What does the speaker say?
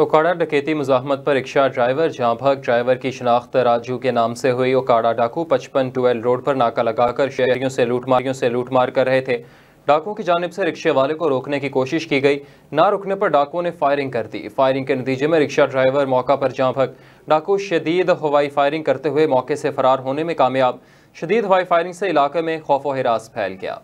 ओकाड़ा डकैती मुजामत पर rickshaw driver जहाँ भग ड्राइवर की शनाख्त राजू के नाम से हुई ओकाड़ा डाकू पचपन ट्वेल्व रोड पर नाका लगाकर शहरियों से लूटमारियों से लूटमार कर रहे थे डाकुओं की जानब से रिक्शे वाले को रोकने की कोशिश की गई ना रुकने पर डाकुओं ने फायरिंग कर दी फायरिंग के नतीजे में रिक्शा ड्राइवर मौका पर जहाँ भग डाकू शदीद हवाई फायरिंग करते हुए मौके से फरार होने में कामयाब शदीद हवाई फायरिंग से इलाके में खौफ व हिरास फैल गया